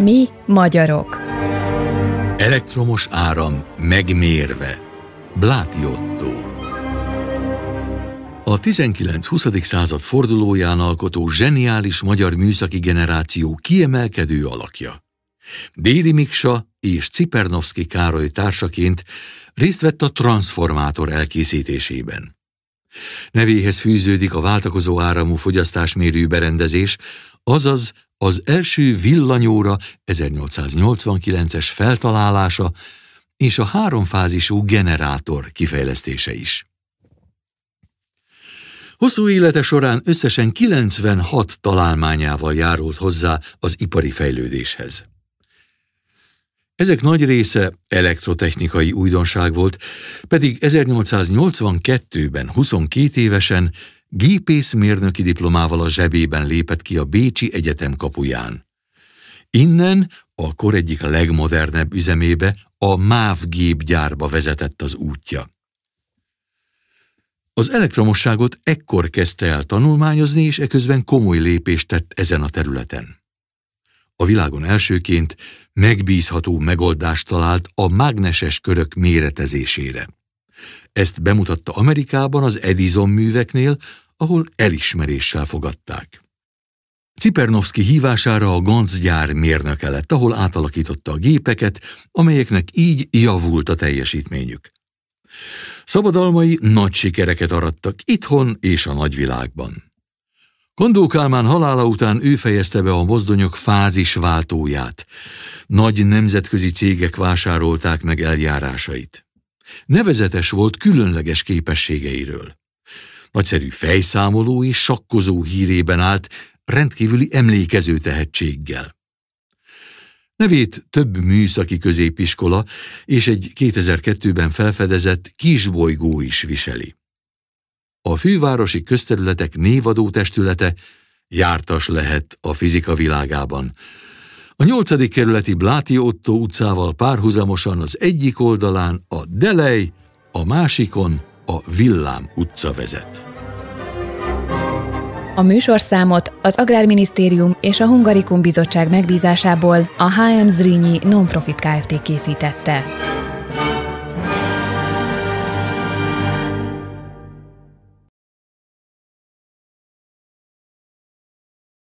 Mi magyarok. Elektromos áram megmérve. Bláti Otto. A 19-20. század fordulóján alkotó zseniális magyar műszaki generáció kiemelkedő alakja. Déli Miksa és Cipernovszki Károly társaként részt vett a transformátor elkészítésében. Nevéhez fűződik a váltakozó áramú fogyasztásmérő berendezés, azaz az első villanyóra 1889-es feltalálása és a háromfázisú generátor kifejlesztése is. Hosszú élete során összesen 96 találmányával járult hozzá az ipari fejlődéshez. Ezek nagy része elektrotechnikai újdonság volt, pedig 1882-ben 22 évesen Gépészmérnöki diplomával a zsebében lépett ki a Bécsi Egyetem kapuján. Innen a kor egyik legmodernebb üzemébe, a MÁV gépgyárba vezetett az útja. Az elektromosságot ekkor kezdte el tanulmányozni, és eközben komoly lépést tett ezen a területen. A világon elsőként megbízható megoldást talált a mágneses körök méretezésére. Ezt bemutatta Amerikában az Edison műveknél, ahol elismeréssel fogadták. Cipernovszki hívására a Gantz gyár mérnöke lett, ahol átalakította a gépeket, amelyeknek így javult a teljesítményük. Szabadalmai nagy sikereket arattak itthon és a nagyvilágban. Kondó Kálmán halála után ő fejezte be a mozdonyok fázisváltóját. Nagy nemzetközi cégek vásárolták meg eljárásait. Nevezetes volt különleges képességeiről. Nagyszerű fejszámoló és sakkozó hírében állt, rendkívüli emlékező tehetséggel. Nevét több műszaki középiskola és egy 2002-ben felfedezett kisbolygó is viseli. A fővárosi közterületek névadó testülete jártas lehet a fizika világában, a nyolcadik kerületi Bláti Otto utcával párhuzamosan az egyik oldalán a Delej, a másikon a Villám utca vezet. A műsorszámot az Agrárminisztérium és a Hungarikum Bizottság megbízásából a HM Zrínyi Nonprofit Kft. készítette.